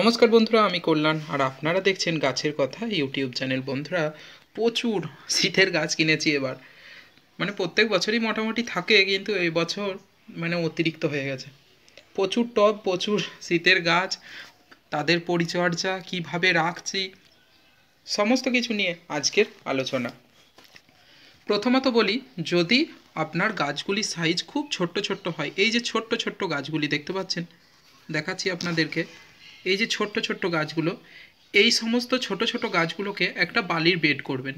নমস্কার বন্ধুরা আমি কল্যাণ আর আপনারা দেখছেন গাছের কথা ইউটিউব চ্যানেল বন্ধুরা প্রচুর শীতের গাছ কিনেছি এবার মানে প্রত্যেক বছরই মোটামুটি থাকে কিন্তু এই বছর মানে অতিরিক্ত হয়ে গেছে প্রচুর টব প্রচুর শীতের গাছ তাদের পরিচর্যা কিভাবে রাখছি সমস্ত কিছু নিয়ে আজকের আলোচনা প্রথমত বলি যদি আপনার গাছগুলি সাইজ খুব ছোট্ট ছোট্ট হয় এই যে ছোট্ট ছোট্ট গাছগুলি দেখতে পাচ্ছেন দেখাচ্ছি আপনাদেরকে এই যে ছোট্ট ছোট্ট গাছগুলো এই সমস্ত ছোট ছোট গাছগুলোকে একটা বালির বেড করবেন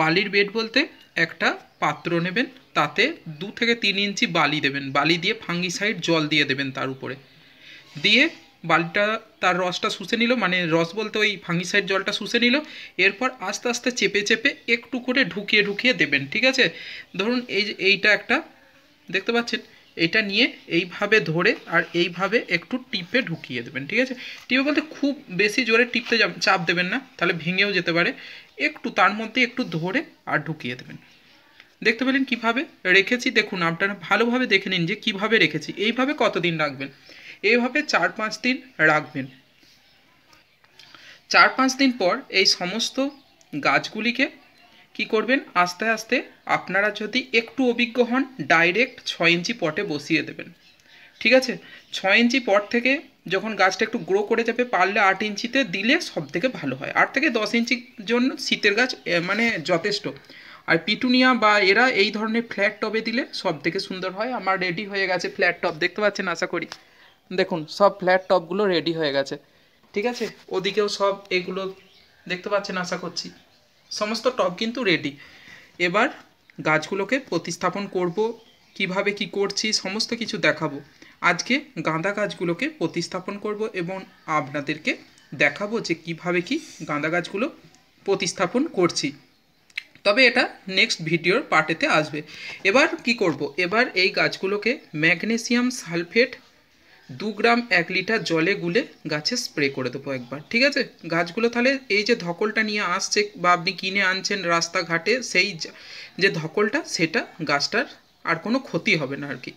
বালির বেড বলতে একটা পাত্র নেবেন তাতে দু থেকে তিন ইঞ্চি বালি দেবেন বালি দিয়ে ফাঙ্গিসাইড জল দিয়ে দেবেন তার উপরে দিয়ে বালিটা তার রসটা শুষে নিল মানে রস বলতে ওই ফাঙ্গিসাইড জলটা শুষে নিল এরপর আস্তে আস্তে চেপে চেপে একটু করে ঢুকিয়ে ঢুকিয়ে দেবেন ঠিক আছে ধরুন এই এইটা একটা দেখতে পাচ্ছেন এটা নিয়ে এইভাবে ধরে আর এইভাবে একটু টিপে ঢুকিয়ে দেবেন ঠিক আছে টিপে বলতে খুব বেশি জোরে টিপতে চাপ দেবেন না তাহলে ভেঙেও যেতে পারে একটু তার মধ্যে একটু ধরে আর ঢুকিয়ে দেবেন দেখতে পেলেন কিভাবে রেখেছি দেখুন আপনারা ভালোভাবে দেখে নিন যে কিভাবে রেখেছি এইভাবে কতদিন রাখবেন এইভাবে চার পাঁচ দিন রাখবেন চার পাঁচ দিন পর এই সমস্ত গাছগুলিকে কি করবেন আস্তে আস্তে আপনারা যদি একটু অভিজ্ঞ হন ডাইরেক্ট ছয় ইঞ্চি পটে বসিয়ে দেবেন ঠিক আছে ছয় ইঞ্চি পট থেকে যখন গাছটা একটু গ্রো করে যাবে পারলে আট ইঞ্চিতে দিলে সব থেকে ভালো হয় আট থেকে দশ ইঞ্চির জন্য শীতের গাছ মানে যথেষ্ট আর পিটুনিয়া বা এরা এই ধরনের ফ্ল্যাট টবে দিলে সব থেকে সুন্দর হয় আমার রেডি হয়ে গেছে ফ্ল্যাট টপ দেখতে পাচ্ছেন আশা করি দেখুন সব ফ্ল্যাট টপগুলো রেডি হয়ে গেছে ঠিক আছে ওদিকেও সব এগুলো দেখতে পাচ্ছেন আশা করছি সমস্ত টব কিন্তু রেডি এবার গাছগুলোকে প্রতিস্থাপন করব কিভাবে কি করছি সমস্ত কিছু দেখাবো আজকে গাঁদা গাছগুলোকে প্রতিস্থাপন করব এবং আপনাদেরকে দেখাবো যে কিভাবে কি গাঁদা গাছগুলো প্রতিস্থাপন করছি তবে এটা নেক্সট ভিডিওর পার্টেতে আসবে এবার কি করব এবার এই গাছগুলোকে ম্যাগনেসিয়াম সালফেট দু গ্রাম এক লিটার জলে গুলে গাছে স্প্রে করে দেবো একবার ঠিক আছে গাছগুলো তাহলে এই যে ধকলটা নিয়ে আসছে বা আপনি কিনে আনছেন রাস্তাঘাটে সেই যে ধকলটা সেটা গাছটার আর কোনো ক্ষতি হবে না আর কি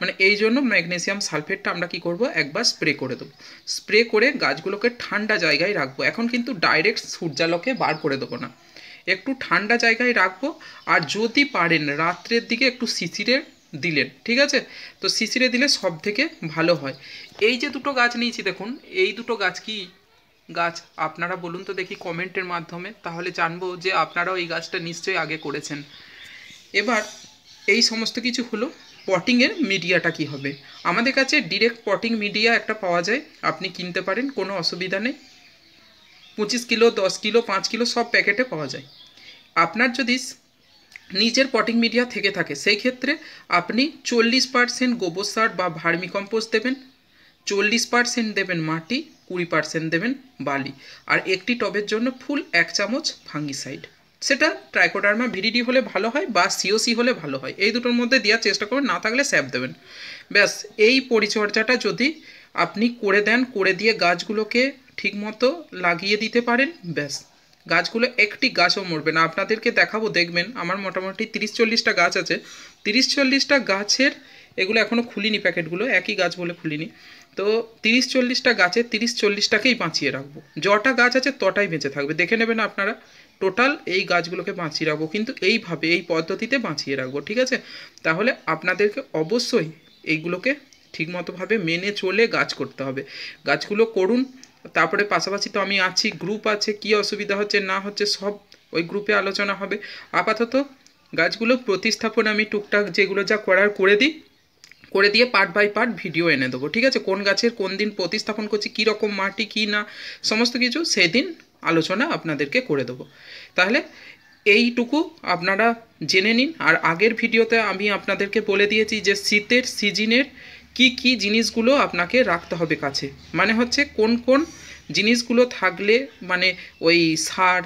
মানে এই জন্য ম্যাগনেসিয়াম সালফেটটা আমরা কি করব একবার স্প্রে করে দেবো স্প্রে করে গাছগুলোকে ঠান্ডা জায়গায় রাখবো এখন কিন্তু ডাইরেক্ট সূর্যালোকে বার করে দেবো না একটু ঠান্ডা জায়গায় রাখবো আর যদি পারেন রাত্রের দিকে একটু শিশিরের দিলেন ঠিক আছে তো শিশিরে দিলে সব থেকে ভালো হয় এই যে দুটো গাছ নিয়েছি দেখুন এই দুটো গাছ কি গাছ আপনারা বলুন তো দেখি কমেন্টের মাধ্যমে তাহলে জানবো যে আপনারাও এই গাছটা নিশ্চয়ই আগে করেছেন এবার এই সমস্ত কিছু হলো পটিংয়ের মিডিয়াটা কি হবে আমাদের কাছে ডিরেক্ট পটিং মিডিয়া একটা পাওয়া যায় আপনি কিনতে পারেন কোনো অসুবিধা নেই পঁচিশ কিলো দশ কিলো পাঁচ কিলো সব প্যাকেটে পাওয়া যায় আপনার যদি নিজের পটিং মিডিয়া থেকে থাকে সেই ক্ষেত্রে আপনি চল্লিশ পার্সেন্ট গোবর সার বা ভার্মিকম্পোস্ট দেবেন চল্লিশ পার্সেন্ট দেবেন মাটি কুড়ি পার্সেন্ট দেবেন বালি আর একটি টবের জন্য ফুল এক চামচ ভাঙ্গিসাইড সেটা ট্রাইকোডার্মা ভিডিডি হলে ভালো হয় বা সিওসি হলে ভালো হয় এই দুটোর মধ্যে দেওয়ার চেষ্টা করবেন না থাকলে স্যাপ দেবেন ব্যাস এই পরিচর্যাটা যদি আপনি করে দেন করে দিয়ে গাছগুলোকে ঠিকমতো লাগিয়ে দিতে পারেন ব্যাস গাছগুলো একটি গাছও মরবে না আপনাদেরকে দেখাবো দেখবেন আমার মোটামুটি তিরিশ চল্লিশটা গাছ আছে তিরিশ চল্লিশটা গাছের এগুলো এখনও খুলিনি প্যাকেটগুলো একই গাছ বলে খুলিনি তো তিরিশ চল্লিশটা গাছে তিরিশ চল্লিশটাকেই বাঁচিয়ে রাখবো যটা গাছ আছে তটাই বেঁচে থাকবে দেখে নেবেন আপনারা টোটাল এই গাছগুলোকে বাঁচিয়ে রাখবো কিন্তু এইভাবে এই পদ্ধতিতে বাঁচিয়ে রাখবো ঠিক আছে তাহলে আপনাদেরকে অবশ্যই এইগুলোকে ঠিকমতোভাবে মেনে চলে গাছ করতে হবে গাছগুলো করুন তারপরে পাশাপাশি তো আমি আছি গ্রুপ আছে কি অসুবিধা হচ্ছে না হচ্ছে সব ওই গ্রুপে আলোচনা হবে আপাতত গাছগুলো প্রতিস্থাপন আমি টুকটাক যেগুলো যা করার করে দিই করে দিয়ে পার্ট বাই পার্ট ভিডিও এনে দেবো ঠিক আছে কোন গাছের কোন দিন প্রতিস্থাপন করছি কী রকম মাটি কী না সমস্ত কিছু সেদিন আলোচনা আপনাদেরকে করে দেবো তাহলে এইটুকু আপনারা জেনে নিন আর আগের ভিডিওতে আমি আপনাদেরকে বলে দিয়েছি যে শীতের সিজনের কি কি জিনিসগুলো আপনাকে রাখতে হবে কাছে মানে হচ্ছে কোন কোন জিনিসগুলো থাকলে মানে ওই সার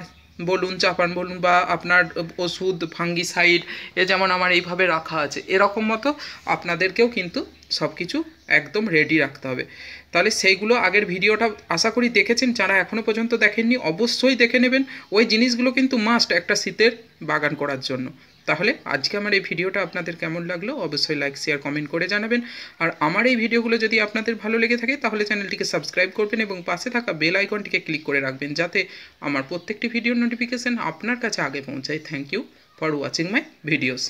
বলুন চাপান বলুন বা আপনার ওষুধ ফাঙ্গিসাইড এ যেমন আমার এইভাবে রাখা আছে এরকম মতো আপনাদেরকেও কিন্তু সব কিছু একদম রেডি রাখতে হবে তাহলে সেইগুলো আগের ভিডিওটা আশা করি দেখেছেন যারা এখনও পর্যন্ত দেখেননি অবশ্যই দেখে নেবেন ওই জিনিসগুলো কিন্তু মাস্ট একটা শীতের বাগান করার জন্য তাহলে আজকে আমার এই ভিডিওটা আপনাদের কেমন লাগলো অবশ্যই লাইক শেয়ার কমেন্ট করে জানাবেন আর আমার এই ভিডিওগুলো যদি আপনাদের ভালো লেগে থাকে তাহলে চ্যানেলটিকে সাবস্ক্রাইব করবেন এবং পাশে থাকা বেল আইকনটিকে ক্লিক করে রাখবেন যাতে আমার প্রত্যেকটি ভিডিওর নোটিফিকেশান আপনার কাছে আগে পৌঁছায় thank you for watching my videos